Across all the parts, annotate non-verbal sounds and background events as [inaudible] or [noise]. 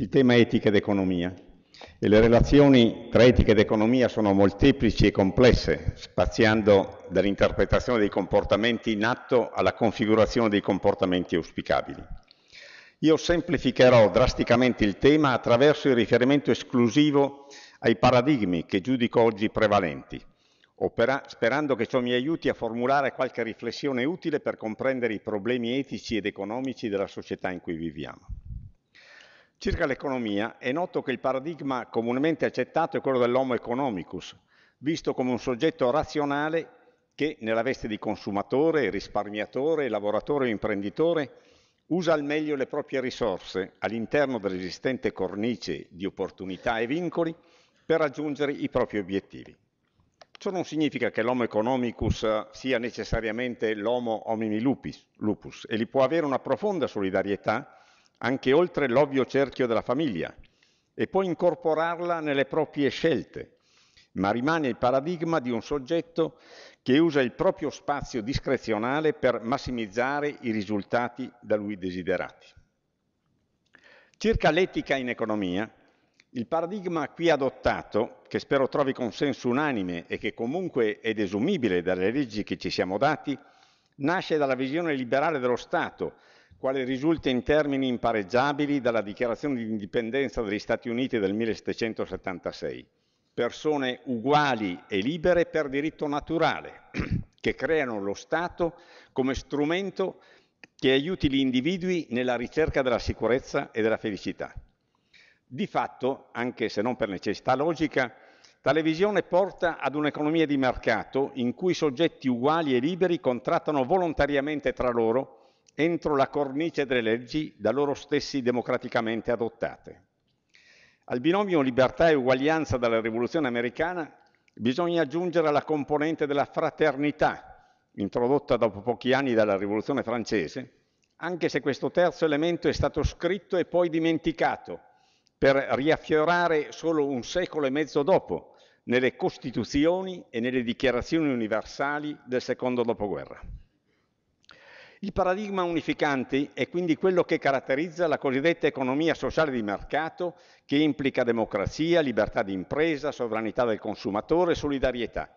Il tema etica ed economia e le relazioni tra etica ed economia sono molteplici e complesse, spaziando dall'interpretazione dei comportamenti in atto alla configurazione dei comportamenti auspicabili. Io semplificherò drasticamente il tema attraverso il riferimento esclusivo ai paradigmi che giudico oggi prevalenti, opera, sperando che ciò mi aiuti a formulare qualche riflessione utile per comprendere i problemi etici ed economici della società in cui viviamo. Circa l'economia, è noto che il paradigma comunemente accettato è quello dell'homo economicus, visto come un soggetto razionale che, nella veste di consumatore, risparmiatore, lavoratore o imprenditore, usa al meglio le proprie risorse all'interno dell'esistente cornice di opportunità e vincoli per raggiungere i propri obiettivi. Ciò non significa che l'homo economicus sia necessariamente l'homo homini lupus, lupus e li può avere una profonda solidarietà anche oltre l'ovvio cerchio della famiglia, e può incorporarla nelle proprie scelte, ma rimane il paradigma di un soggetto che usa il proprio spazio discrezionale per massimizzare i risultati da lui desiderati. Circa l'etica in economia, il paradigma qui adottato, che spero trovi consenso unanime e che comunque è desumibile dalle leggi che ci siamo dati, nasce dalla visione liberale dello Stato, quale risulta in termini impareggiabili dalla dichiarazione di indipendenza degli Stati Uniti del 1776. Persone uguali e libere per diritto naturale, [clears throat] che creano lo Stato come strumento che aiuti gli individui nella ricerca della sicurezza e della felicità. Di fatto, anche se non per necessità logica, tale visione porta ad un'economia di mercato in cui soggetti uguali e liberi contrattano volontariamente tra loro entro la cornice delle leggi da loro stessi democraticamente adottate. Al binomio libertà e uguaglianza dalla rivoluzione americana bisogna aggiungere la componente della fraternità, introdotta dopo pochi anni dalla rivoluzione francese, anche se questo terzo elemento è stato scritto e poi dimenticato, per riaffiorare solo un secolo e mezzo dopo, nelle Costituzioni e nelle Dichiarazioni universali del secondo dopoguerra. Il paradigma unificante è quindi quello che caratterizza la cosiddetta economia sociale di mercato, che implica democrazia, libertà di impresa, sovranità del consumatore, solidarietà.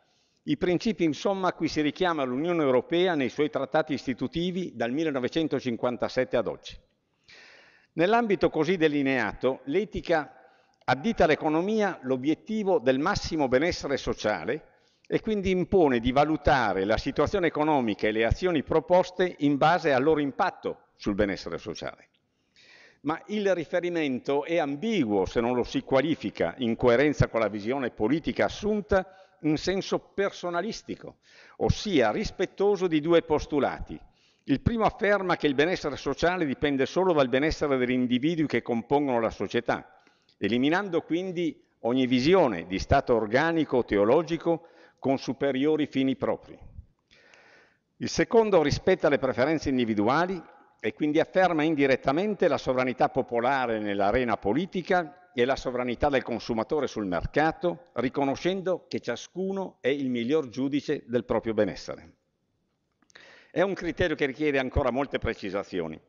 I principi, insomma, a cui si richiama l'Unione Europea nei suoi trattati istitutivi dal 1957 ad oggi. Nell'ambito così delineato, l'etica addita all'economia l'obiettivo del massimo benessere sociale e quindi impone di valutare la situazione economica e le azioni proposte in base al loro impatto sul benessere sociale. Ma il riferimento è ambiguo se non lo si qualifica in coerenza con la visione politica assunta in senso personalistico, ossia rispettoso di due postulati. Il primo afferma che il benessere sociale dipende solo dal benessere degli individui che compongono la società, eliminando quindi ogni visione di stato organico o teologico con superiori fini propri. Il secondo rispetta le preferenze individuali e quindi afferma indirettamente la sovranità popolare nell'arena politica e la sovranità del consumatore sul mercato, riconoscendo che ciascuno è il miglior giudice del proprio benessere. È un criterio che richiede ancora molte precisazioni,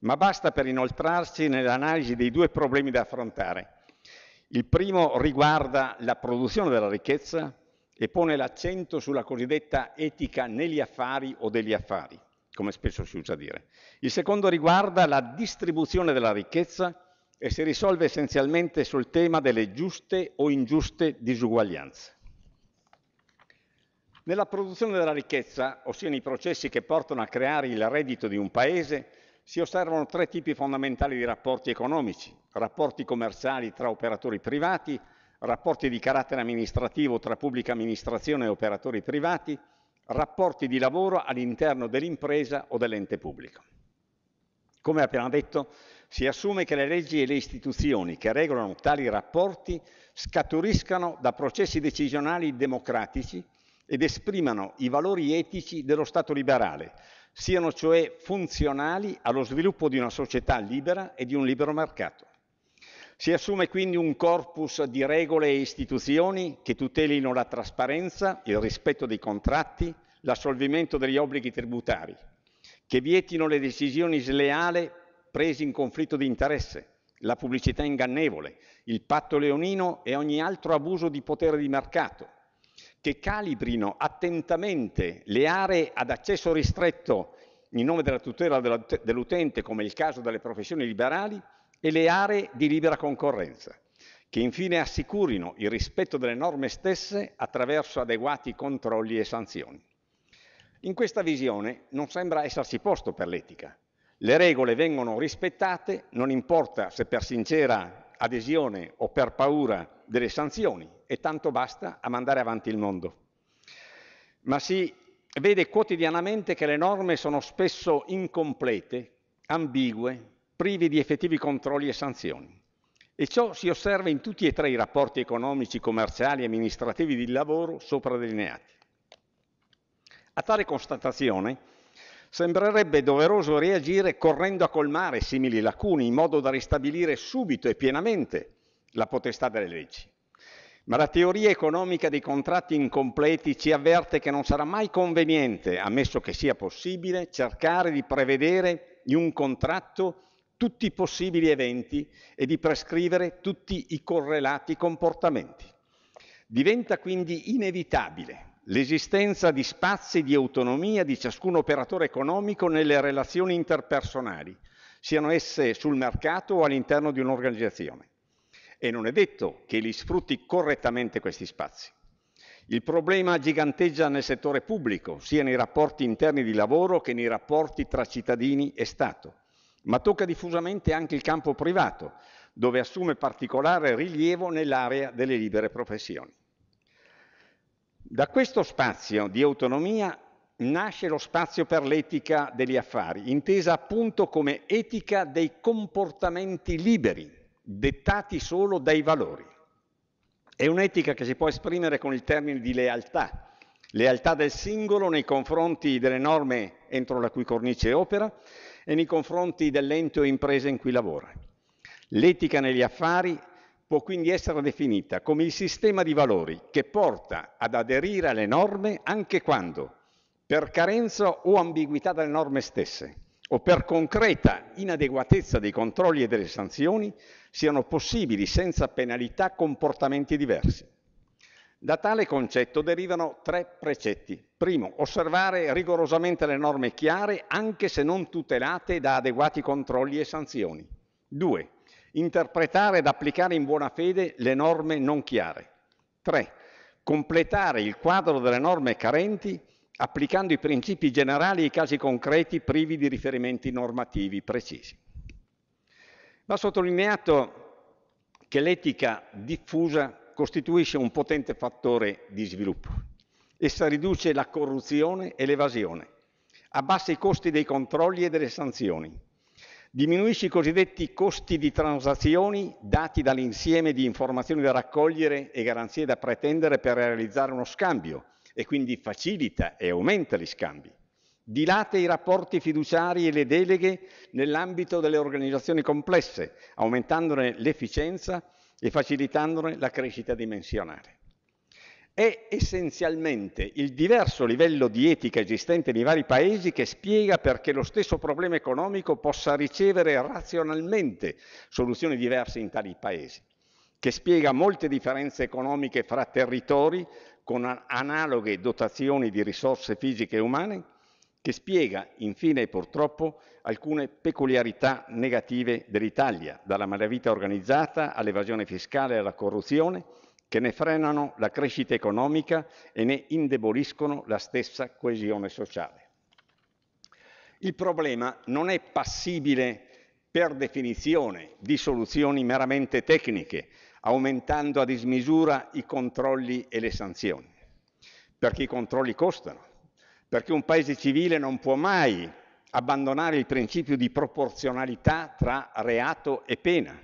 ma basta per inoltrarsi nell'analisi dei due problemi da affrontare. Il primo riguarda la produzione della ricchezza e pone l'accento sulla cosiddetta etica negli affari o degli affari, come spesso si usa dire. Il secondo riguarda la distribuzione della ricchezza e si risolve essenzialmente sul tema delle giuste o ingiuste disuguaglianze. Nella produzione della ricchezza, ossia nei processi che portano a creare il reddito di un paese, si osservano tre tipi fondamentali di rapporti economici, rapporti commerciali tra operatori privati, rapporti di carattere amministrativo tra pubblica amministrazione e operatori privati, rapporti di lavoro all'interno dell'impresa o dell'ente pubblico. Come appena detto, si assume che le leggi e le istituzioni che regolano tali rapporti scaturiscano da processi decisionali democratici ed esprimano i valori etici dello Stato liberale, siano cioè funzionali allo sviluppo di una società libera e di un libero mercato. Si assume quindi un corpus di regole e istituzioni che tutelino la trasparenza, il rispetto dei contratti, l'assolvimento degli obblighi tributari, che vietino le decisioni sleali prese in conflitto di interesse, la pubblicità ingannevole, il patto leonino e ogni altro abuso di potere di mercato, che calibrino attentamente le aree ad accesso ristretto in nome della tutela dell'utente, come il caso delle professioni liberali, e le aree di libera concorrenza, che infine assicurino il rispetto delle norme stesse attraverso adeguati controlli e sanzioni. In questa visione non sembra essersi posto per l'etica. Le regole vengono rispettate, non importa se per sincera adesione o per paura delle sanzioni, e tanto basta a mandare avanti il mondo. Ma si vede quotidianamente che le norme sono spesso incomplete, ambigue, privi di effettivi controlli e sanzioni. E ciò si osserva in tutti e tre i rapporti economici, commerciali e amministrativi di lavoro sopra delineati. A tale constatazione sembrerebbe doveroso reagire correndo a colmare simili lacune in modo da ristabilire subito e pienamente la potestà delle leggi. Ma la teoria economica dei contratti incompleti ci avverte che non sarà mai conveniente, ammesso che sia possibile, cercare di prevedere in un contratto tutti i possibili eventi e di prescrivere tutti i correlati comportamenti. Diventa quindi inevitabile l'esistenza di spazi di autonomia di ciascun operatore economico nelle relazioni interpersonali, siano esse sul mercato o all'interno di un'organizzazione. E non è detto che li sfrutti correttamente questi spazi. Il problema giganteggia nel settore pubblico, sia nei rapporti interni di lavoro che nei rapporti tra cittadini e Stato ma tocca diffusamente anche il campo privato, dove assume particolare rilievo nell'area delle libere professioni. Da questo spazio di autonomia nasce lo spazio per l'etica degli affari, intesa appunto come etica dei comportamenti liberi, dettati solo dai valori. È un'etica che si può esprimere con il termine di lealtà, lealtà del singolo nei confronti delle norme entro la cui cornice opera, e nei confronti dell'ente o impresa in cui lavora. L'etica negli affari può quindi essere definita come il sistema di valori che porta ad aderire alle norme anche quando, per carenza o ambiguità delle norme stesse, o per concreta inadeguatezza dei controlli e delle sanzioni, siano possibili senza penalità comportamenti diversi. Da tale concetto derivano tre precetti. Primo, osservare rigorosamente le norme chiare anche se non tutelate da adeguati controlli e sanzioni. Due, interpretare ed applicare in buona fede le norme non chiare. Tre, completare il quadro delle norme carenti applicando i principi generali ai casi concreti privi di riferimenti normativi precisi. Va sottolineato che l'etica diffusa costituisce un potente fattore di sviluppo. Essa riduce la corruzione e l'evasione, abbassa i costi dei controlli e delle sanzioni, diminuisce i cosiddetti costi di transazioni dati dall'insieme di informazioni da raccogliere e garanzie da pretendere per realizzare uno scambio e quindi facilita e aumenta gli scambi Dilate i rapporti fiduciari e le deleghe nell'ambito delle organizzazioni complesse, aumentandone l'efficienza e facilitandone la crescita dimensionale. È essenzialmente il diverso livello di etica esistente nei vari paesi che spiega perché lo stesso problema economico possa ricevere razionalmente soluzioni diverse in tali paesi, che spiega molte differenze economiche fra territori con analoghe dotazioni di risorse fisiche e umane che spiega infine purtroppo alcune peculiarità negative dell'Italia, dalla malavita organizzata all'evasione fiscale e alla corruzione, che ne frenano la crescita economica e ne indeboliscono la stessa coesione sociale. Il problema non è passibile per definizione di soluzioni meramente tecniche, aumentando a dismisura i controlli e le sanzioni, perché i controlli costano perché un paese civile non può mai abbandonare il principio di proporzionalità tra reato e pena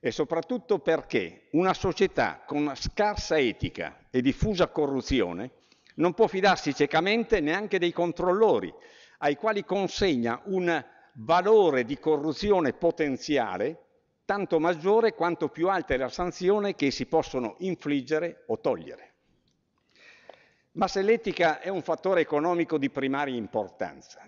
e soprattutto perché una società con scarsa etica e diffusa corruzione non può fidarsi ciecamente neanche dei controllori, ai quali consegna un valore di corruzione potenziale tanto maggiore quanto più alta è la sanzione che si possono infliggere o togliere. Ma se l'etica è un fattore economico di primaria importanza,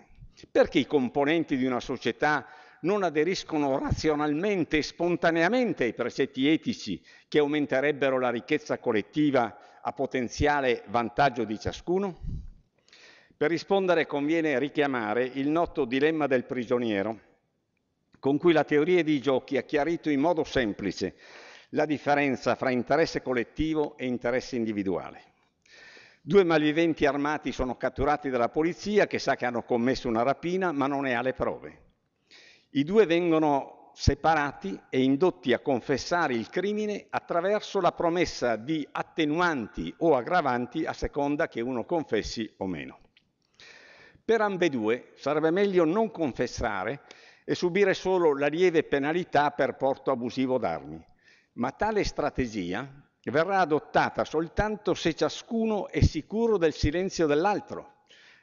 perché i componenti di una società non aderiscono razionalmente e spontaneamente ai precetti etici che aumenterebbero la ricchezza collettiva a potenziale vantaggio di ciascuno? Per rispondere conviene richiamare il noto dilemma del prigioniero, con cui la teoria dei giochi ha chiarito in modo semplice la differenza fra interesse collettivo e interesse individuale. Due malviventi armati sono catturati dalla polizia che sa che hanno commesso una rapina ma non ne ha le prove. I due vengono separati e indotti a confessare il crimine attraverso la promessa di attenuanti o aggravanti a seconda che uno confessi o meno. Per ambedue sarebbe meglio non confessare e subire solo la lieve penalità per porto abusivo d'armi, ma tale strategia verrà adottata soltanto se ciascuno è sicuro del silenzio dell'altro,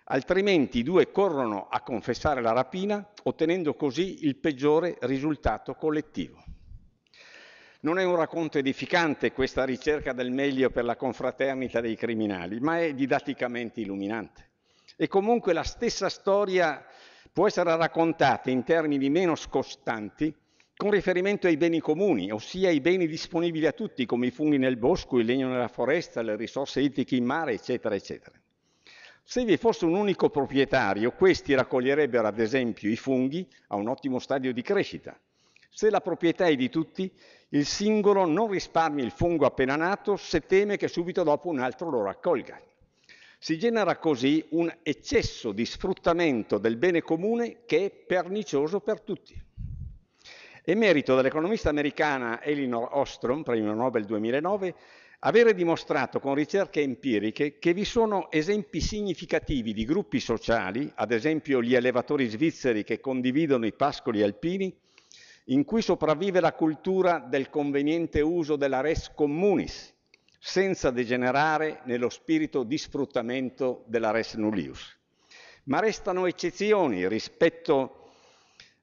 altrimenti i due corrono a confessare la rapina, ottenendo così il peggiore risultato collettivo. Non è un racconto edificante questa ricerca del meglio per la confraternita dei criminali, ma è didatticamente illuminante. E comunque la stessa storia può essere raccontata in termini meno scostanti, con riferimento ai beni comuni, ossia ai beni disponibili a tutti, come i funghi nel bosco, il legno nella foresta, le risorse ittiche in mare, eccetera, eccetera. Se vi fosse un unico proprietario, questi raccoglierebbero ad esempio i funghi a un ottimo stadio di crescita. Se la proprietà è di tutti, il singolo non risparmia il fungo appena nato se teme che subito dopo un altro lo raccolga. Si genera così un eccesso di sfruttamento del bene comune che è pernicioso per tutti emerito dall'economista americana Elinor Ostrom, premio Nobel 2009, avere dimostrato con ricerche empiriche che vi sono esempi significativi di gruppi sociali, ad esempio gli allevatori svizzeri che condividono i pascoli alpini, in cui sopravvive la cultura del conveniente uso della res communis, senza degenerare nello spirito di sfruttamento della res nullius. Ma restano eccezioni rispetto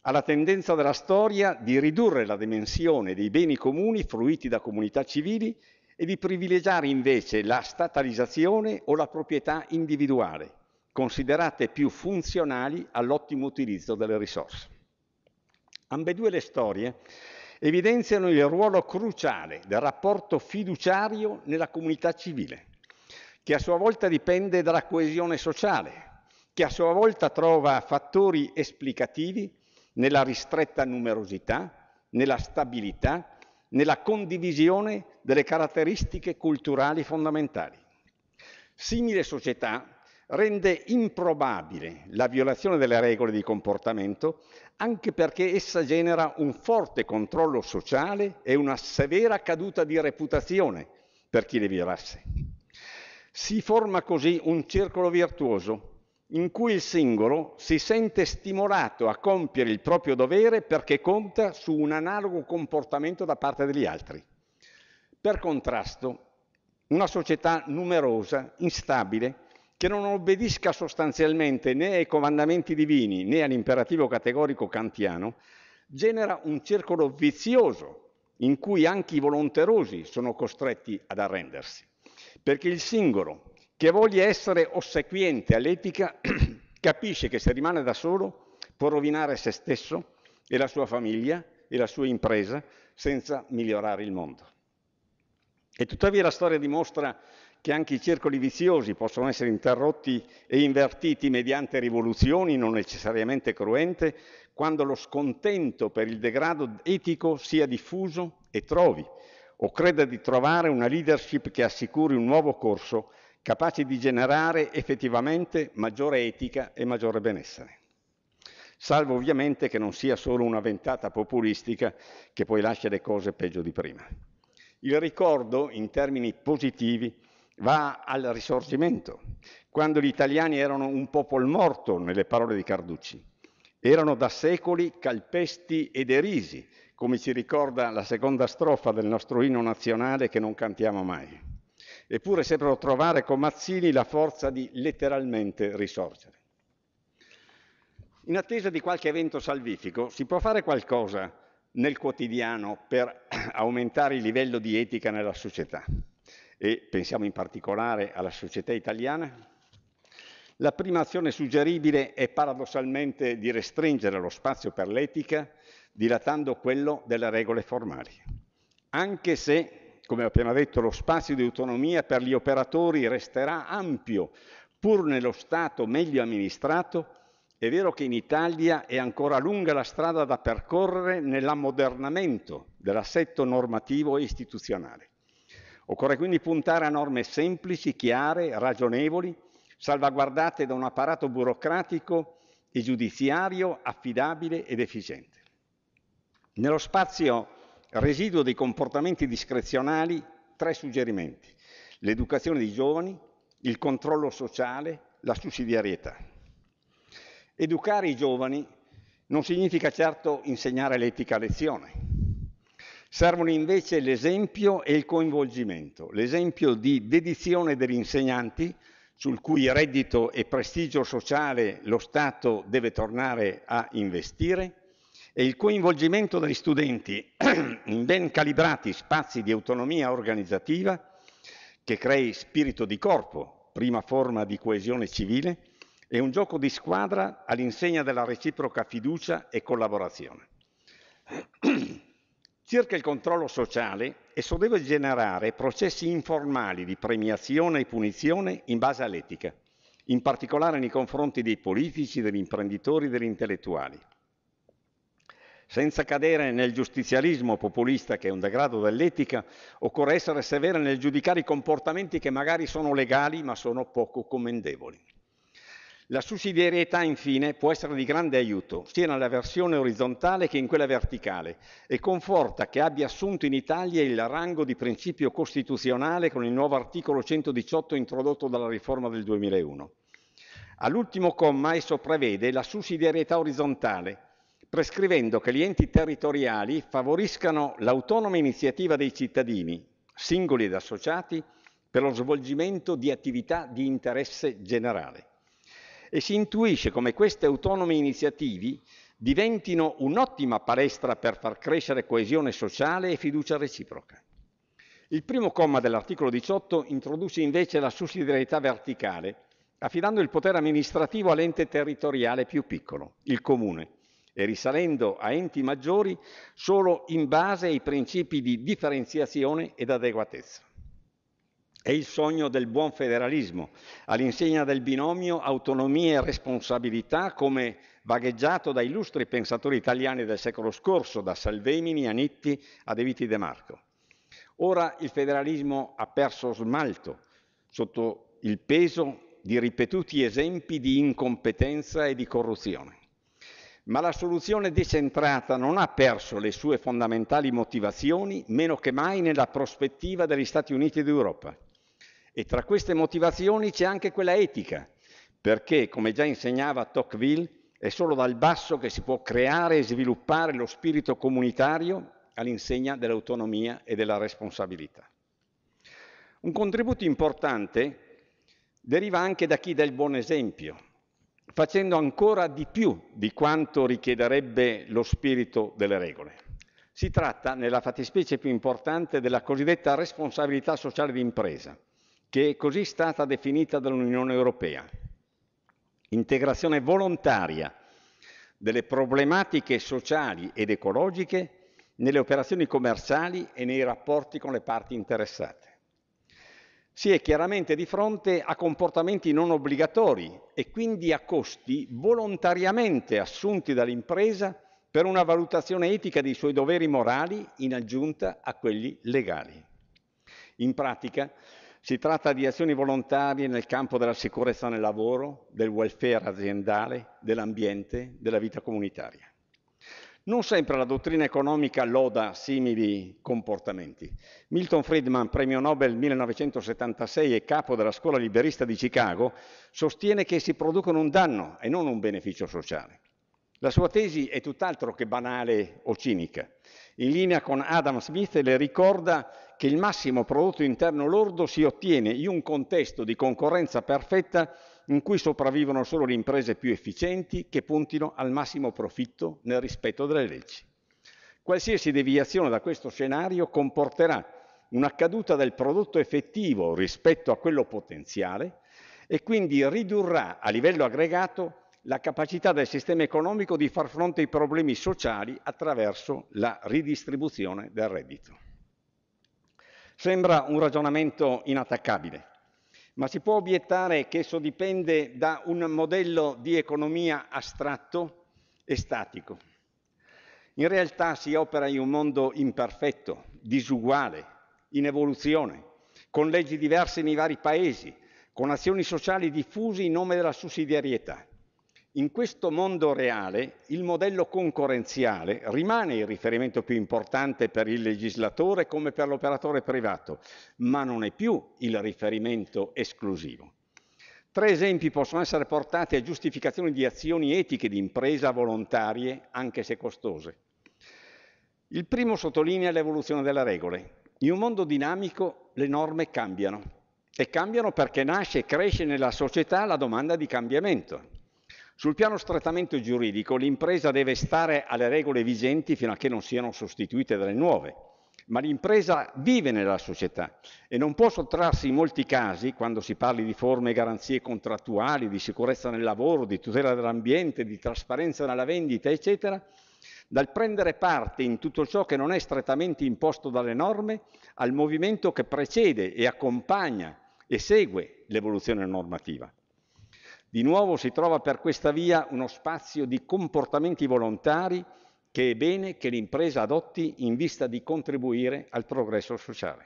alla tendenza della storia di ridurre la dimensione dei beni comuni fruiti da comunità civili e di privilegiare invece la statalizzazione o la proprietà individuale, considerate più funzionali all'ottimo utilizzo delle risorse. Ambedue le storie evidenziano il ruolo cruciale del rapporto fiduciario nella comunità civile, che a sua volta dipende dalla coesione sociale, che a sua volta trova fattori esplicativi nella ristretta numerosità, nella stabilità, nella condivisione delle caratteristiche culturali fondamentali. Simile società rende improbabile la violazione delle regole di comportamento anche perché essa genera un forte controllo sociale e una severa caduta di reputazione per chi le violasse. Si forma così un circolo virtuoso in cui il singolo si sente stimolato a compiere il proprio dovere perché conta su un analogo comportamento da parte degli altri. Per contrasto, una società numerosa, instabile, che non obbedisca sostanzialmente né ai comandamenti divini né all'imperativo categorico kantiano, genera un circolo vizioso in cui anche i volonterosi sono costretti ad arrendersi, perché il singolo, che voglia essere ossequiente all'etica [clears throat] capisce che se rimane da solo può rovinare se stesso e la sua famiglia e la sua impresa senza migliorare il mondo. E tuttavia la storia dimostra che anche i circoli viziosi possono essere interrotti e invertiti mediante rivoluzioni non necessariamente cruente, quando lo scontento per il degrado etico sia diffuso e trovi, o creda di trovare una leadership che assicuri un nuovo corso capaci di generare effettivamente maggiore etica e maggiore benessere. Salvo ovviamente che non sia solo una ventata populistica che poi lascia le cose peggio di prima. Il ricordo, in termini positivi, va al risorgimento, quando gli italiani erano un popol morto, nelle parole di Carducci. Erano da secoli calpesti e derisi, come ci ricorda la seconda strofa del nostro inno nazionale che non cantiamo mai eppure sembrano trovare con Mazzini la forza di letteralmente risorgere. In attesa di qualche evento salvifico si può fare qualcosa nel quotidiano per [clears throat] aumentare il livello di etica nella società e pensiamo in particolare alla società italiana. La prima azione suggeribile è paradossalmente di restringere lo spazio per l'etica dilatando quello delle regole formali, anche se come ho appena detto, lo spazio di autonomia per gli operatori resterà ampio, pur nello Stato meglio amministrato, è vero che in Italia è ancora lunga la strada da percorrere nell'ammodernamento dell'assetto normativo e istituzionale. Occorre quindi puntare a norme semplici, chiare, ragionevoli, salvaguardate da un apparato burocratico e giudiziario affidabile ed efficiente. Nello spazio Residuo dei comportamenti discrezionali, tre suggerimenti. L'educazione dei giovani, il controllo sociale, la sussidiarietà. Educare i giovani non significa certo insegnare l'etica a lezione. Servono invece l'esempio e il coinvolgimento, l'esempio di dedizione degli insegnanti sul cui reddito e prestigio sociale lo Stato deve tornare a investire, e il coinvolgimento degli studenti [clears throat] in ben calibrati spazi di autonomia organizzativa che crei spirito di corpo, prima forma di coesione civile, e un gioco di squadra all'insegna della reciproca fiducia e collaborazione. [clears throat] Circa il controllo sociale, esso deve generare processi informali di premiazione e punizione in base all'etica, in particolare nei confronti dei politici, degli imprenditori e degli intellettuali. Senza cadere nel giustizialismo populista, che è un degrado dell'etica, occorre essere severi nel giudicare i comportamenti che magari sono legali ma sono poco commendevoli. La sussidiarietà, infine, può essere di grande aiuto, sia nella versione orizzontale che in quella verticale, e conforta che abbia assunto in Italia il rango di principio costituzionale con il nuovo articolo 118 introdotto dalla riforma del 2001. All'ultimo comma esso prevede la sussidiarietà orizzontale, prescrivendo che gli enti territoriali favoriscano l'autonoma iniziativa dei cittadini, singoli ed associati, per lo svolgimento di attività di interesse generale. E si intuisce come queste autonome iniziative diventino un'ottima palestra per far crescere coesione sociale e fiducia reciproca. Il primo comma dell'articolo 18 introduce invece la sussidiarietà verticale, affidando il potere amministrativo all'ente territoriale più piccolo, il comune, e risalendo a enti maggiori solo in base ai principi di differenziazione ed adeguatezza. È il sogno del buon federalismo, all'insegna del binomio autonomia e responsabilità come vagheggiato da illustri pensatori italiani del secolo scorso, da Salvemini a Nitti a De Viti De Marco. Ora il federalismo ha perso smalto sotto il peso di ripetuti esempi di incompetenza e di corruzione. Ma la soluzione decentrata non ha perso le sue fondamentali motivazioni, meno che mai nella prospettiva degli Stati Uniti d'Europa. E tra queste motivazioni c'è anche quella etica, perché, come già insegnava Tocqueville, è solo dal basso che si può creare e sviluppare lo spirito comunitario all'insegna dell'autonomia e della responsabilità. Un contributo importante deriva anche da chi dà il buon esempio, facendo ancora di più di quanto richiederebbe lo spirito delle regole. Si tratta, nella fattispecie più importante, della cosiddetta responsabilità sociale d'impresa, che è così stata definita dall'Unione Europea. Integrazione volontaria delle problematiche sociali ed ecologiche nelle operazioni commerciali e nei rapporti con le parti interessate si è chiaramente di fronte a comportamenti non obbligatori e quindi a costi volontariamente assunti dall'impresa per una valutazione etica dei suoi doveri morali in aggiunta a quelli legali. In pratica si tratta di azioni volontarie nel campo della sicurezza nel lavoro, del welfare aziendale, dell'ambiente, della vita comunitaria. Non sempre la dottrina economica loda simili comportamenti. Milton Friedman, premio Nobel 1976 e capo della scuola liberista di Chicago, sostiene che si producono un danno e non un beneficio sociale. La sua tesi è tutt'altro che banale o cinica. In linea con Adam Smith le ricorda che il massimo prodotto interno lordo si ottiene in un contesto di concorrenza perfetta in cui sopravvivono solo le imprese più efficienti che puntino al massimo profitto nel rispetto delle leggi. Qualsiasi deviazione da questo scenario comporterà una caduta del prodotto effettivo rispetto a quello potenziale e quindi ridurrà a livello aggregato la capacità del sistema economico di far fronte ai problemi sociali attraverso la ridistribuzione del reddito. Sembra un ragionamento inattaccabile, ma si può obiettare che esso dipende da un modello di economia astratto e statico. In realtà si opera in un mondo imperfetto, disuguale, in evoluzione, con leggi diverse nei vari paesi, con azioni sociali diffuse in nome della sussidiarietà. In questo mondo reale il modello concorrenziale rimane il riferimento più importante per il legislatore come per l'operatore privato, ma non è più il riferimento esclusivo. Tre esempi possono essere portati a giustificazioni di azioni etiche di impresa volontarie, anche se costose. Il primo sottolinea l'evoluzione delle regole. In un mondo dinamico le norme cambiano e cambiano perché nasce e cresce nella società la domanda di cambiamento. Sul piano strettamente giuridico l'impresa deve stare alle regole vigenti fino a che non siano sostituite dalle nuove, ma l'impresa vive nella società e non può sottrarsi in molti casi, quando si parli di forme e garanzie contrattuali, di sicurezza nel lavoro, di tutela dell'ambiente, di trasparenza nella vendita, eccetera, dal prendere parte in tutto ciò che non è strettamente imposto dalle norme al movimento che precede e accompagna e segue l'evoluzione normativa. Di nuovo si trova per questa via uno spazio di comportamenti volontari che è bene che l'impresa adotti in vista di contribuire al progresso sociale.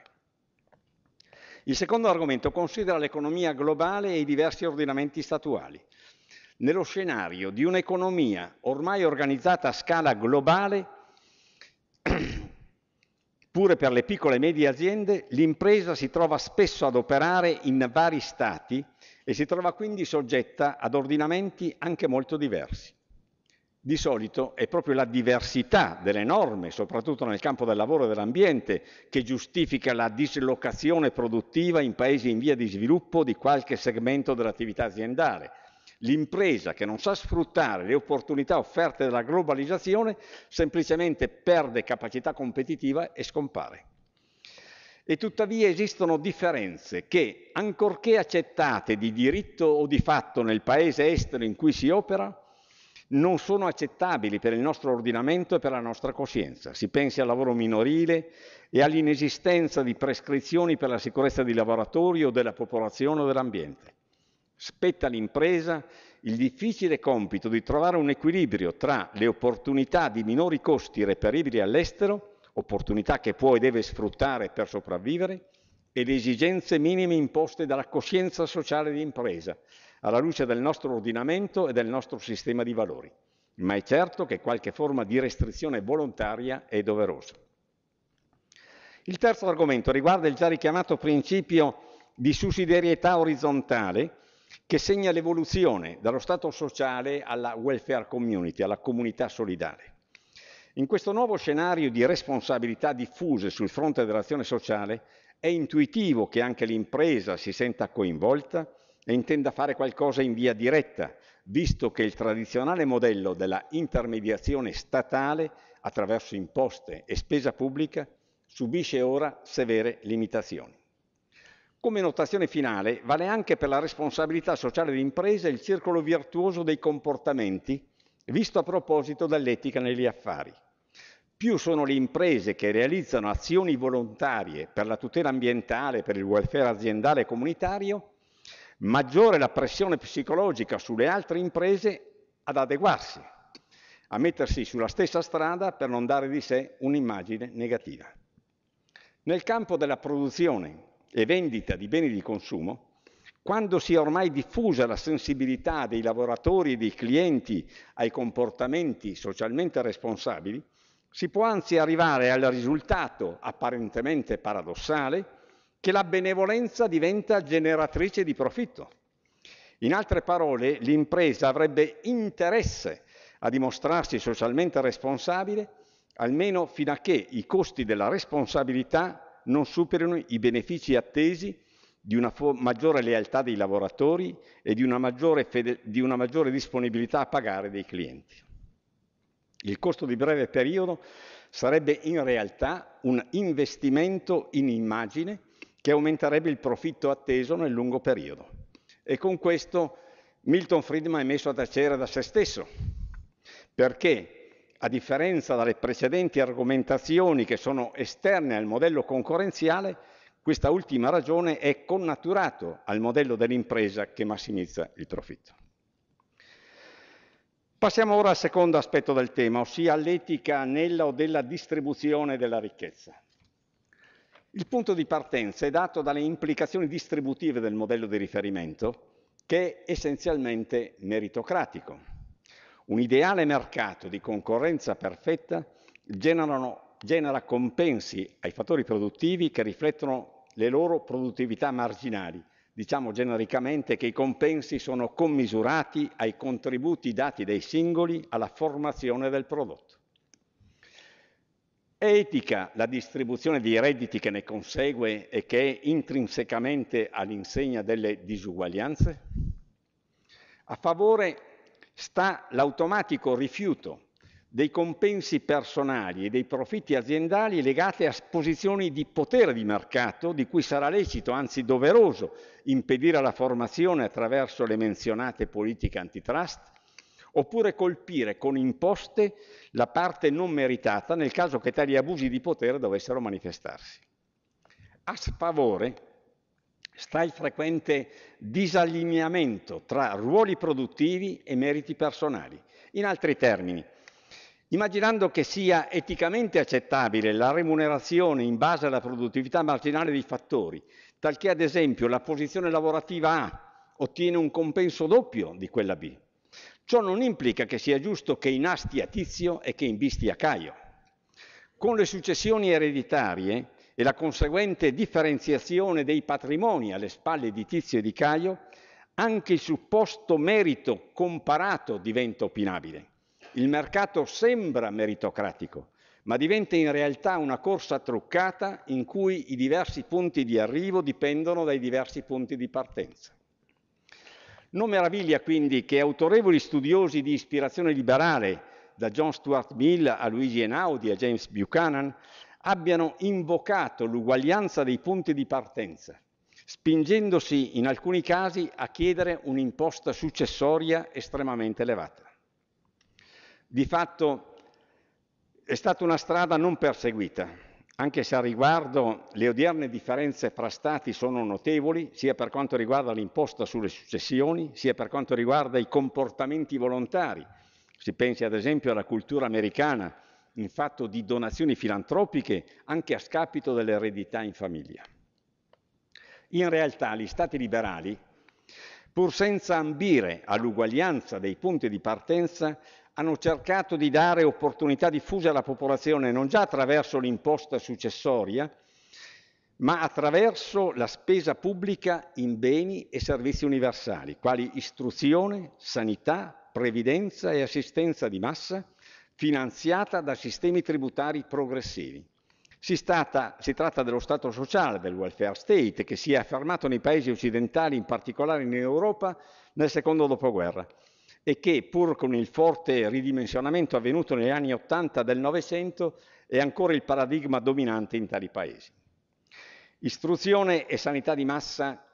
Il secondo argomento considera l'economia globale e i diversi ordinamenti statuali. Nello scenario di un'economia ormai organizzata a scala globale, [clears throat] pure per le piccole e medie aziende, l'impresa si trova spesso ad operare in vari stati, e si trova quindi soggetta ad ordinamenti anche molto diversi. Di solito è proprio la diversità delle norme, soprattutto nel campo del lavoro e dell'ambiente, che giustifica la dislocazione produttiva in paesi in via di sviluppo di qualche segmento dell'attività aziendale. L'impresa che non sa sfruttare le opportunità offerte dalla globalizzazione semplicemente perde capacità competitiva e scompare. E tuttavia esistono differenze che, ancorché accettate di diritto o di fatto nel paese estero in cui si opera, non sono accettabili per il nostro ordinamento e per la nostra coscienza. Si pensi al lavoro minorile e all'inesistenza di prescrizioni per la sicurezza dei lavoratori o della popolazione o dell'ambiente. Spetta all'impresa il difficile compito di trovare un equilibrio tra le opportunità di minori costi reperibili all'estero opportunità che può e deve sfruttare per sopravvivere, e le esigenze minime imposte dalla coscienza sociale di impresa, alla luce del nostro ordinamento e del nostro sistema di valori. Ma è certo che qualche forma di restrizione volontaria è doverosa. Il terzo argomento riguarda il già richiamato principio di sussidiarietà orizzontale che segna l'evoluzione dallo Stato sociale alla welfare community, alla comunità solidale. In questo nuovo scenario di responsabilità diffuse sul fronte dell'azione sociale è intuitivo che anche l'impresa si senta coinvolta e intenda fare qualcosa in via diretta, visto che il tradizionale modello della intermediazione statale attraverso imposte e spesa pubblica subisce ora severe limitazioni. Come notazione finale, vale anche per la responsabilità sociale d'impresa il circolo virtuoso dei comportamenti, visto a proposito dell'etica negli affari più sono le imprese che realizzano azioni volontarie per la tutela ambientale, per il welfare aziendale e comunitario, maggiore la pressione psicologica sulle altre imprese ad adeguarsi, a mettersi sulla stessa strada per non dare di sé un'immagine negativa. Nel campo della produzione e vendita di beni di consumo, quando si è ormai diffusa la sensibilità dei lavoratori e dei clienti ai comportamenti socialmente responsabili, si può anzi arrivare al risultato apparentemente paradossale che la benevolenza diventa generatrice di profitto. In altre parole, l'impresa avrebbe interesse a dimostrarsi socialmente responsabile almeno fino a che i costi della responsabilità non superino i benefici attesi di una maggiore lealtà dei lavoratori e di una maggiore, di una maggiore disponibilità a pagare dei clienti. Il costo di breve periodo sarebbe in realtà un investimento in immagine che aumenterebbe il profitto atteso nel lungo periodo. E con questo Milton Friedman è messo a tacere da se stesso, perché a differenza dalle precedenti argomentazioni che sono esterne al modello concorrenziale, questa ultima ragione è connaturato al modello dell'impresa che massimizza il profitto. Passiamo ora al secondo aspetto del tema, ossia l'etica nella o della distribuzione della ricchezza. Il punto di partenza è dato dalle implicazioni distributive del modello di riferimento, che è essenzialmente meritocratico. Un ideale mercato di concorrenza perfetta generano, genera compensi ai fattori produttivi che riflettono le loro produttività marginali Diciamo genericamente che i compensi sono commisurati ai contributi dati dai singoli alla formazione del prodotto. È etica la distribuzione dei redditi che ne consegue e che è intrinsecamente all'insegna delle disuguaglianze? A favore sta l'automatico rifiuto dei compensi personali e dei profitti aziendali legati a posizioni di potere di mercato di cui sarà lecito, anzi doveroso, impedire la formazione attraverso le menzionate politiche antitrust, oppure colpire con imposte la parte non meritata nel caso che tali abusi di potere dovessero manifestarsi. A sfavore sta il frequente disallineamento tra ruoli produttivi e meriti personali. In altri termini, immaginando che sia eticamente accettabile la remunerazione in base alla produttività marginale dei fattori, talché ad esempio la posizione lavorativa A ottiene un compenso doppio di quella B. Ciò non implica che sia giusto che in A stia Tizio e che in B stia Caio. Con le successioni ereditarie e la conseguente differenziazione dei patrimoni alle spalle di Tizio e di Caio, anche il supposto merito comparato diventa opinabile. Il mercato sembra meritocratico, ma diventa in realtà una corsa truccata in cui i diversi punti di arrivo dipendono dai diversi punti di partenza. Non meraviglia quindi che autorevoli studiosi di ispirazione liberale, da John Stuart Mill a Luigi Enaudi a James Buchanan, abbiano invocato l'uguaglianza dei punti di partenza, spingendosi in alcuni casi a chiedere un'imposta successoria estremamente elevata. Di fatto è stata una strada non perseguita, anche se a riguardo le odierne differenze fra Stati sono notevoli, sia per quanto riguarda l'imposta sulle successioni, sia per quanto riguarda i comportamenti volontari. Si pensi ad esempio alla cultura americana in fatto di donazioni filantropiche anche a scapito dell'eredità in famiglia. In realtà gli Stati liberali, pur senza ambire all'uguaglianza dei punti di partenza, hanno cercato di dare opportunità diffuse alla popolazione non già attraverso l'imposta successoria, ma attraverso la spesa pubblica in beni e servizi universali, quali istruzione, sanità, previdenza e assistenza di massa, finanziata da sistemi tributari progressivi. Si, stata, si, tratta dello Stato sociale, del welfare state, che si è affermato nei paesi occidentali, in particolare in Europa, nel secondo dopoguerra e che, pur con il forte ridimensionamento avvenuto negli anni 80 del Novecento, è ancora il paradigma dominante in tali paesi. Istruzione e sanità di massa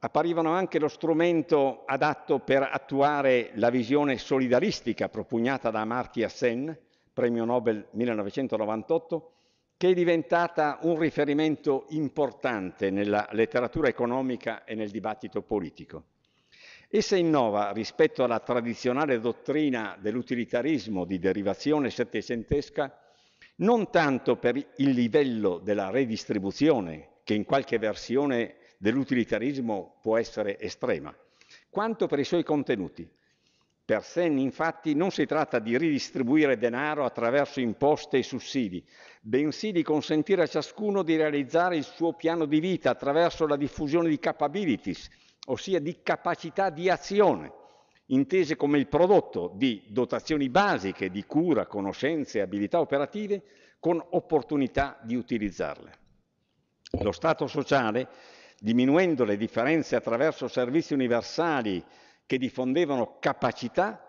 apparivano anche lo strumento adatto per attuare la visione solidaristica propugnata da Amartya Sen, premio Nobel 1998, che è diventata un riferimento importante nella letteratura economica e nel dibattito politico. Essa innova rispetto alla tradizionale dottrina dell'utilitarismo di derivazione settecentesca non tanto per il livello della redistribuzione, che in qualche versione dell'utilitarismo può essere estrema, quanto per i suoi contenuti. Per Sen, infatti, non si tratta di ridistribuire denaro attraverso imposte e sussidi, bensì di consentire a ciascuno di realizzare il suo piano di vita attraverso la diffusione di capabilities, ossia di capacità di azione, intese come il prodotto di dotazioni basiche di cura, conoscenze e abilità operative con opportunità di utilizzarle. Lo Stato sociale, diminuendo le differenze attraverso servizi universali che diffondevano capacità,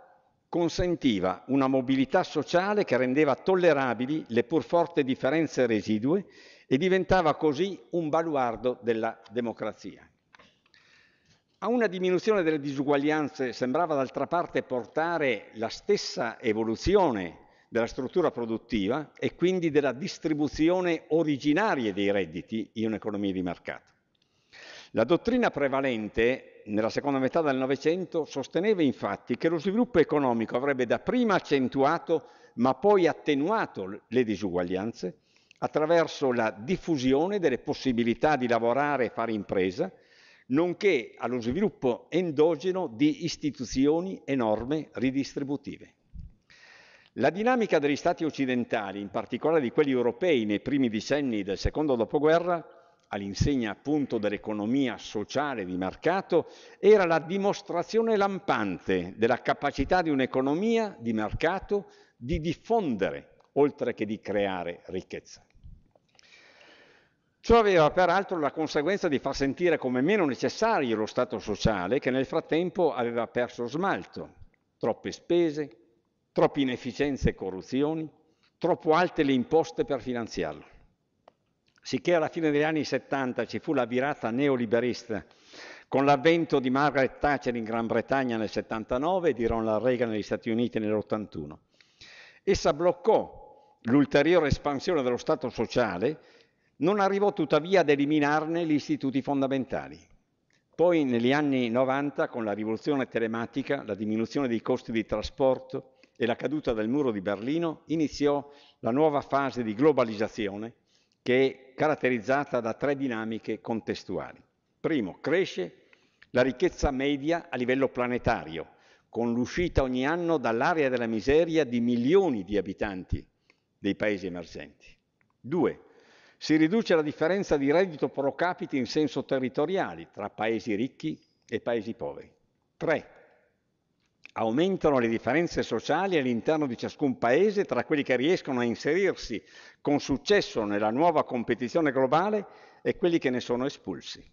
consentiva una mobilità sociale che rendeva tollerabili le pur forti differenze residue e diventava così un baluardo della democrazia. A una diminuzione delle disuguaglianze sembrava d'altra parte portare la stessa evoluzione della struttura produttiva e quindi della distribuzione originaria dei redditi in un'economia di mercato. La dottrina prevalente nella seconda metà del Novecento sosteneva infatti che lo sviluppo economico avrebbe dapprima accentuato ma poi attenuato le disuguaglianze attraverso la diffusione delle possibilità di lavorare e fare impresa nonché allo sviluppo endogeno di istituzioni e norme ridistributive. La dinamica degli Stati occidentali, in particolare di quelli europei nei primi decenni del secondo dopoguerra, all'insegna appunto dell'economia sociale di mercato, era la dimostrazione lampante della capacità di un'economia di mercato di diffondere, oltre che di creare ricchezza. Ciò aveva peraltro la conseguenza di far sentire come meno necessario lo Stato sociale che nel frattempo aveva perso smalto, troppe spese, troppe inefficienze e corruzioni, troppo alte le imposte per finanziarlo. Sicché alla fine degli anni 70 ci fu la virata neoliberista con l'avvento di Margaret Thatcher in Gran Bretagna nel 79 e di Ronald Reagan negli Stati Uniti nell'81. Essa bloccò l'ulteriore espansione dello Stato sociale non arrivò tuttavia ad eliminarne gli istituti fondamentali. Poi negli anni 90, con la rivoluzione telematica, la diminuzione dei costi di trasporto e la caduta del muro di Berlino, iniziò la nuova fase di globalizzazione che è caratterizzata da tre dinamiche contestuali. Primo, cresce la ricchezza media a livello planetario, con l'uscita ogni anno dall'area della miseria di milioni di abitanti dei paesi emergenti. Due, si riduce la differenza di reddito pro capite in senso territoriale tra paesi ricchi e paesi poveri. 3. Aumentano le differenze sociali all'interno di ciascun paese tra quelli che riescono a inserirsi con successo nella nuova competizione globale e quelli che ne sono espulsi.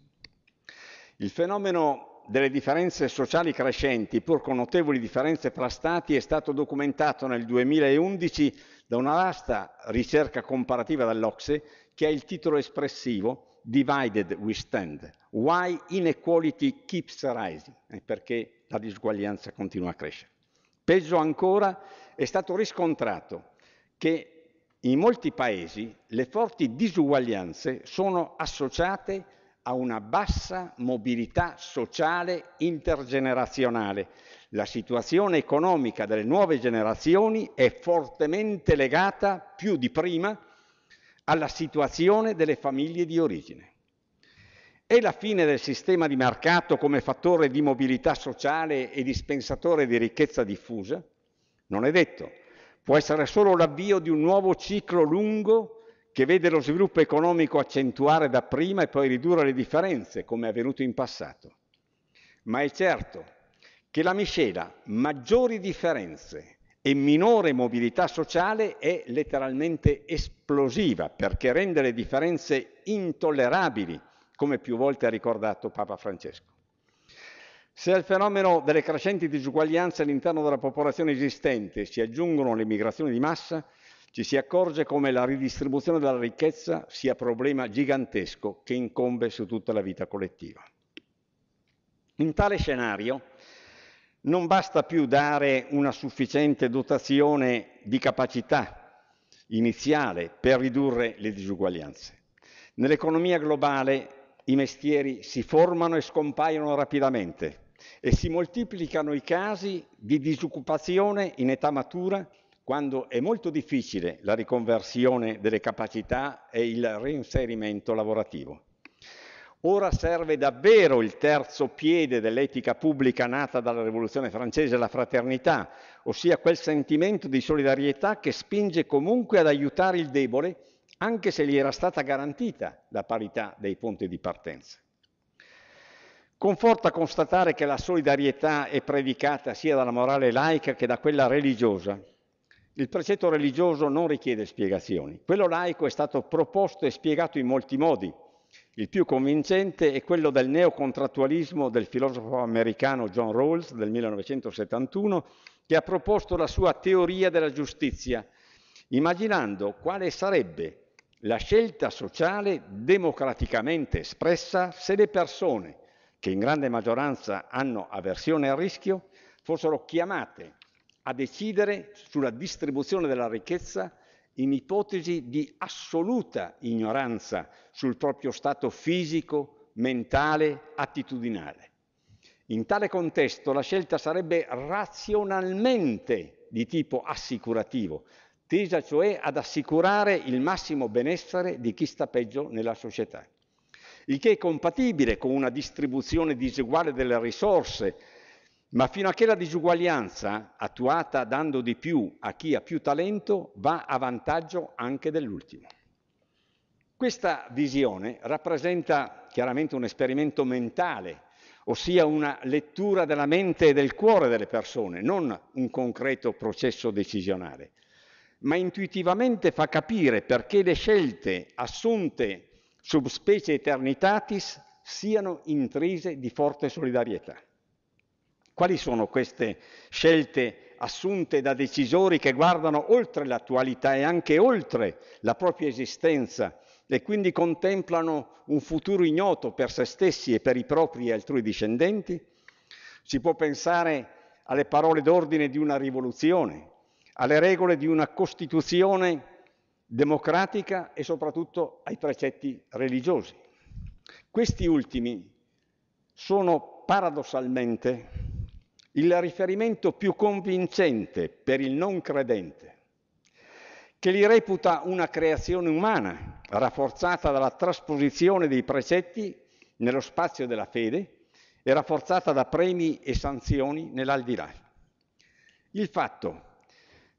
Il fenomeno delle differenze sociali crescenti, pur con notevoli differenze tra stati, è stato documentato nel 2011 da una vasta ricerca comparativa dell'Ocse che ha il titolo espressivo Divided We Stand, Why Inequality Keeps Rising, perché la disuguaglianza continua a crescere. Peggio ancora è stato riscontrato che in molti paesi le forti disuguaglianze sono associate a una bassa mobilità sociale intergenerazionale. La situazione economica delle nuove generazioni è fortemente legata, più di prima, alla situazione delle famiglie di origine. E la fine del sistema di mercato come fattore di mobilità sociale e dispensatore di ricchezza diffusa? Non è detto. Può essere solo l'avvio di un nuovo ciclo lungo che vede lo sviluppo economico accentuare dapprima e poi ridurre le differenze, come è avvenuto in passato. Ma è certo che la miscela maggiori differenze e minore mobilità sociale è letteralmente esplosiva perché rende le differenze intollerabili, come più volte ha ricordato Papa Francesco. Se al fenomeno delle crescenti disuguaglianze all'interno della popolazione esistente si aggiungono le migrazioni di massa, ci si accorge come la ridistribuzione della ricchezza sia problema gigantesco che incombe su tutta la vita collettiva. In tale scenario non basta più dare una sufficiente dotazione di capacità iniziale per ridurre le disuguaglianze. Nell'economia globale i mestieri si formano e scompaiono rapidamente e si moltiplicano i casi di disoccupazione in età matura quando è molto difficile la riconversione delle capacità e il reinserimento lavorativo. Ora serve davvero il terzo piede dell'etica pubblica nata dalla Rivoluzione francese, la fraternità, ossia quel sentimento di solidarietà che spinge comunque ad aiutare il debole, anche se gli era stata garantita la parità dei punti di partenza. Conforta constatare che la solidarietà è predicata sia dalla morale laica che da quella religiosa, il precetto religioso non richiede spiegazioni. Quello laico è stato proposto e spiegato in molti modi. Il più convincente è quello del neocontrattualismo del filosofo americano John Rawls del 1971, che ha proposto la sua teoria della giustizia, immaginando quale sarebbe la scelta sociale democraticamente espressa se le persone, che in grande maggioranza hanno avversione al rischio, fossero chiamate a decidere sulla distribuzione della ricchezza in ipotesi di assoluta ignoranza sul proprio stato fisico, mentale, attitudinale. In tale contesto la scelta sarebbe razionalmente di tipo assicurativo, tesa cioè ad assicurare il massimo benessere di chi sta peggio nella società, il che è compatibile con una distribuzione diseguale delle risorse ma fino a che la disuguaglianza, attuata dando di più a chi ha più talento, va a vantaggio anche dell'ultimo. Questa visione rappresenta chiaramente un esperimento mentale, ossia una lettura della mente e del cuore delle persone, non un concreto processo decisionale, ma intuitivamente fa capire perché le scelte assunte sub specie eternitatis siano intrise di forte solidarietà. Quali sono queste scelte assunte da decisori che guardano oltre l'attualità e anche oltre la propria esistenza e quindi contemplano un futuro ignoto per se stessi e per i propri e altrui discendenti? Si può pensare alle parole d'ordine di una rivoluzione, alle regole di una Costituzione democratica e soprattutto ai precetti religiosi. Questi ultimi sono paradossalmente il riferimento più convincente per il non credente, che li reputa una creazione umana, rafforzata dalla trasposizione dei precetti nello spazio della fede e rafforzata da premi e sanzioni nell'aldilà. Il fatto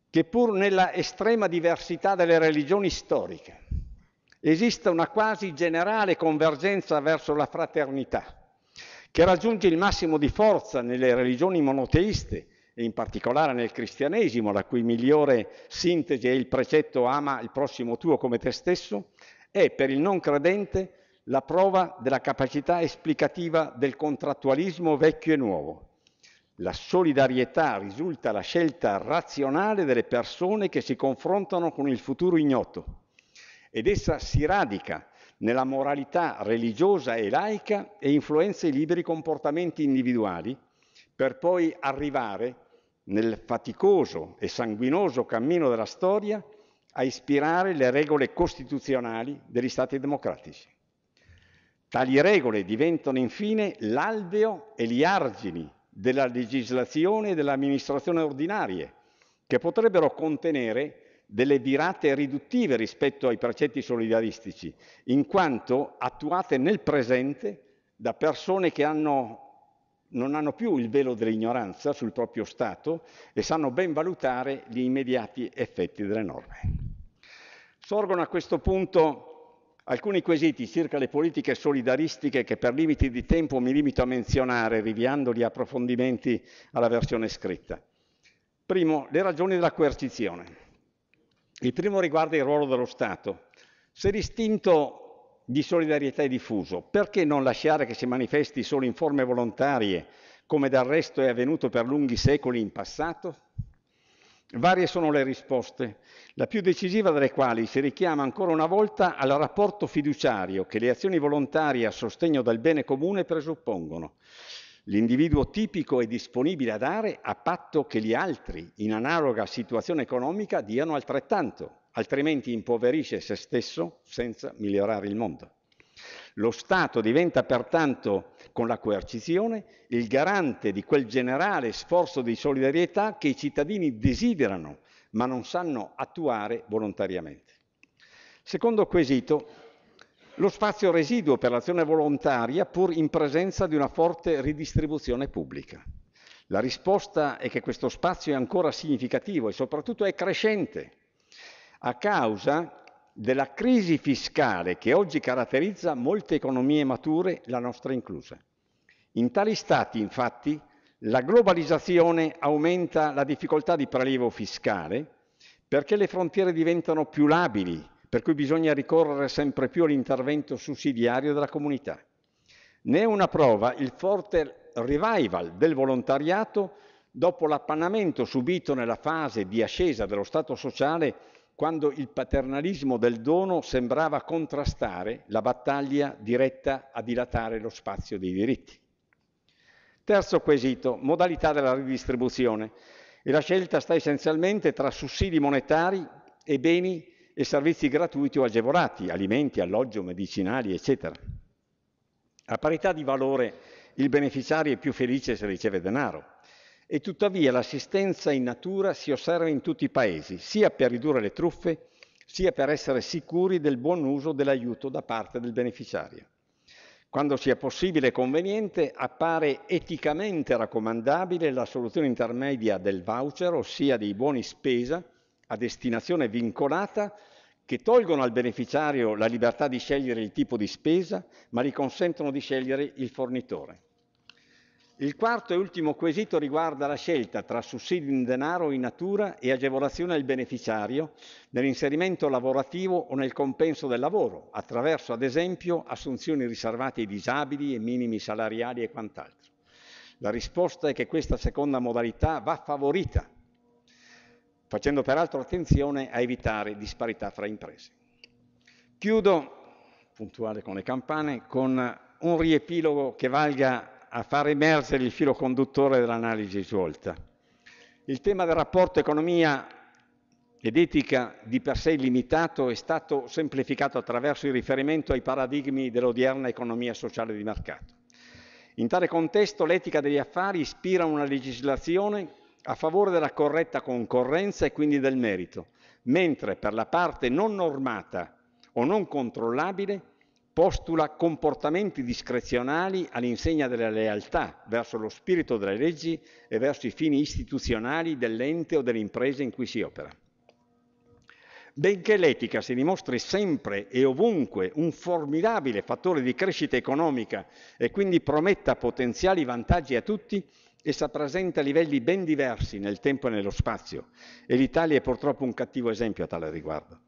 che pur nella estrema diversità delle religioni storiche esista una quasi generale convergenza verso la fraternità, che raggiunge il massimo di forza nelle religioni monoteiste e in particolare nel cristianesimo, la cui migliore sintesi è il precetto ama il prossimo tuo come te stesso, è per il non credente la prova della capacità esplicativa del contrattualismo vecchio e nuovo. La solidarietà risulta la scelta razionale delle persone che si confrontano con il futuro ignoto ed essa si radica nella moralità religiosa e laica e influenza i liberi comportamenti individuali, per poi arrivare nel faticoso e sanguinoso cammino della storia a ispirare le regole costituzionali degli Stati democratici. Tali regole diventano infine l'alveo e gli argini della legislazione e dell'amministrazione ordinarie, che potrebbero contenere delle virate riduttive rispetto ai precetti solidaristici, in quanto attuate nel presente da persone che hanno, non hanno più il velo dell'ignoranza sul proprio stato e sanno ben valutare gli immediati effetti delle norme. Sorgono a questo punto alcuni quesiti circa le politiche solidaristiche che per limiti di tempo mi limito a menzionare, rinviandoli a approfondimenti alla versione scritta. Primo, le ragioni della coercizione. Il primo riguarda il ruolo dello Stato. Se l'istinto di solidarietà è diffuso, perché non lasciare che si manifesti solo in forme volontarie, come del resto è avvenuto per lunghi secoli in passato? Varie sono le risposte, la più decisiva delle quali si richiama ancora una volta al rapporto fiduciario che le azioni volontarie a sostegno del bene comune presuppongono. L'individuo tipico è disponibile a dare a patto che gli altri, in analoga situazione economica, diano altrettanto, altrimenti impoverisce se stesso senza migliorare il mondo. Lo Stato diventa pertanto, con la coercizione, il garante di quel generale sforzo di solidarietà che i cittadini desiderano, ma non sanno attuare volontariamente. Secondo quesito, lo spazio residuo per l'azione volontaria pur in presenza di una forte ridistribuzione pubblica. La risposta è che questo spazio è ancora significativo e soprattutto è crescente a causa della crisi fiscale che oggi caratterizza molte economie mature, la nostra inclusa. In tali stati, infatti, la globalizzazione aumenta la difficoltà di prelievo fiscale perché le frontiere diventano più labili per cui bisogna ricorrere sempre più all'intervento sussidiario della comunità. Ne è una prova il forte revival del volontariato dopo l'appannamento subito nella fase di ascesa dello Stato sociale quando il paternalismo del dono sembrava contrastare la battaglia diretta a dilatare lo spazio dei diritti. Terzo quesito, modalità della ridistribuzione. E la scelta sta essenzialmente tra sussidi monetari e beni e servizi gratuiti o agevolati, alimenti, alloggio, medicinali, eccetera. A parità di valore il beneficiario è più felice se riceve denaro e tuttavia l'assistenza in natura si osserva in tutti i paesi, sia per ridurre le truffe, sia per essere sicuri del buon uso dell'aiuto da parte del beneficiario. Quando sia possibile e conveniente, appare eticamente raccomandabile la soluzione intermedia del voucher, ossia dei buoni spesa, a destinazione vincolata che tolgono al beneficiario la libertà di scegliere il tipo di spesa, ma gli consentono di scegliere il fornitore. Il quarto e ultimo quesito riguarda la scelta tra sussidi in denaro in natura e agevolazione al beneficiario nell'inserimento lavorativo o nel compenso del lavoro, attraverso ad esempio assunzioni riservate ai disabili e minimi salariali e quant'altro. La risposta è che questa seconda modalità va favorita facendo peraltro attenzione a evitare disparità fra imprese. Chiudo, puntuale con le campane, con un riepilogo che valga a far emergere il filo conduttore dell'analisi svolta. Il tema del rapporto economia ed etica di per sé limitato è stato semplificato attraverso il riferimento ai paradigmi dell'odierna economia sociale di mercato. In tale contesto l'etica degli affari ispira una legislazione a favore della corretta concorrenza e quindi del merito, mentre per la parte non normata o non controllabile postula comportamenti discrezionali all'insegna della lealtà verso lo spirito delle leggi e verso i fini istituzionali dell'ente o dell'impresa in cui si opera. Benché l'etica si dimostri sempre e ovunque un formidabile fattore di crescita economica e quindi prometta potenziali vantaggi a tutti, Essa presenta livelli ben diversi nel tempo e nello spazio e l'Italia è purtroppo un cattivo esempio a tale riguardo.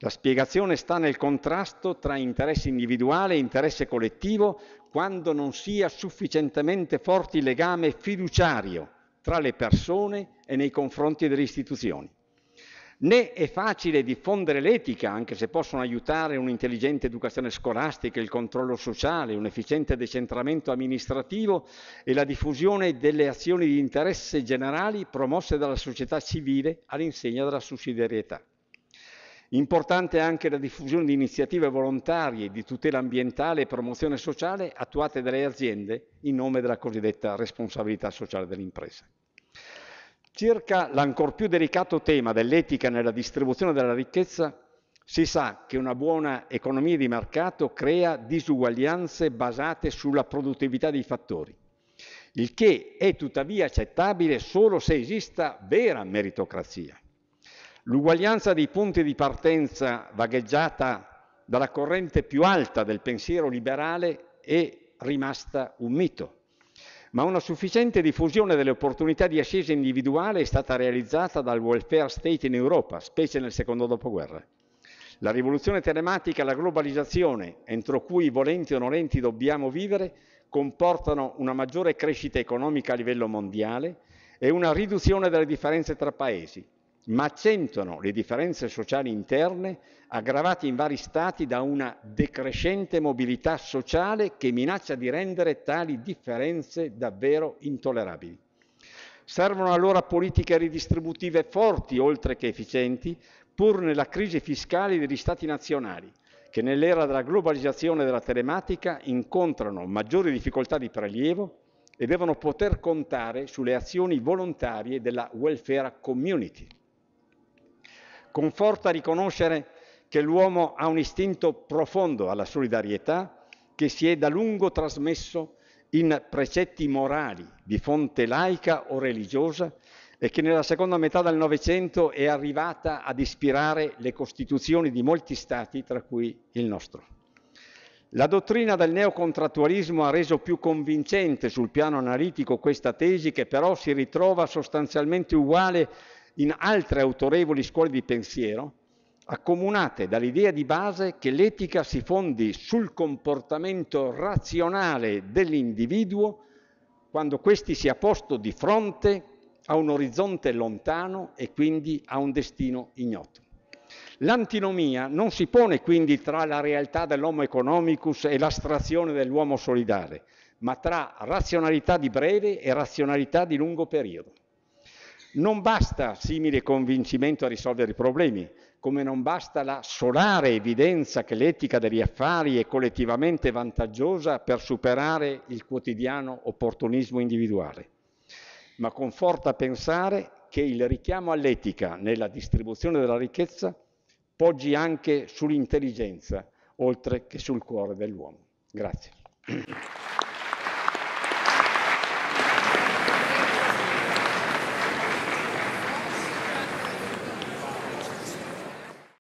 La spiegazione sta nel contrasto tra interesse individuale e interesse collettivo quando non sia sufficientemente forte il legame fiduciario tra le persone e nei confronti delle istituzioni. Né è facile diffondere l'etica, anche se possono aiutare un'intelligente educazione scolastica, il controllo sociale, un efficiente decentramento amministrativo e la diffusione delle azioni di interesse generali promosse dalla società civile all'insegna della sussidiarietà. Importante anche la diffusione di iniziative volontarie di tutela ambientale e promozione sociale attuate dalle aziende in nome della cosiddetta responsabilità sociale dell'impresa. Circa l'ancor più delicato tema dell'etica nella distribuzione della ricchezza, si sa che una buona economia di mercato crea disuguaglianze basate sulla produttività dei fattori, il che è tuttavia accettabile solo se esista vera meritocrazia. L'uguaglianza dei punti di partenza vagheggiata dalla corrente più alta del pensiero liberale è rimasta un mito ma una sufficiente diffusione delle opportunità di ascesa individuale è stata realizzata dal welfare state in Europa, specie nel secondo dopoguerra. La rivoluzione telematica e la globalizzazione, entro cui volenti o nolenti dobbiamo vivere, comportano una maggiore crescita economica a livello mondiale e una riduzione delle differenze tra paesi, ma accentuano le differenze sociali interne aggravate in vari stati da una decrescente mobilità sociale che minaccia di rendere tali differenze davvero intollerabili. Servono allora politiche ridistributive forti oltre che efficienti, pur nella crisi fiscale degli Stati nazionali, che nell'era della globalizzazione della telematica incontrano maggiori difficoltà di prelievo e devono poter contare sulle azioni volontarie della welfare community conforta riconoscere che l'uomo ha un istinto profondo alla solidarietà che si è da lungo trasmesso in precetti morali di fonte laica o religiosa e che nella seconda metà del Novecento è arrivata ad ispirare le costituzioni di molti stati, tra cui il nostro. La dottrina del neocontrattualismo ha reso più convincente sul piano analitico questa tesi che però si ritrova sostanzialmente uguale in altre autorevoli scuole di pensiero, accomunate dall'idea di base che l'etica si fondi sul comportamento razionale dell'individuo quando questi sia posto di fronte a un orizzonte lontano e quindi a un destino ignoto. L'antinomia non si pone quindi tra la realtà dell'homo economicus e l'astrazione dell'uomo solidale, ma tra razionalità di breve e razionalità di lungo periodo. Non basta simile convincimento a risolvere i problemi, come non basta la solare evidenza che l'etica degli affari è collettivamente vantaggiosa per superare il quotidiano opportunismo individuale. Ma conforta pensare che il richiamo all'etica nella distribuzione della ricchezza poggi anche sull'intelligenza, oltre che sul cuore dell'uomo. Grazie.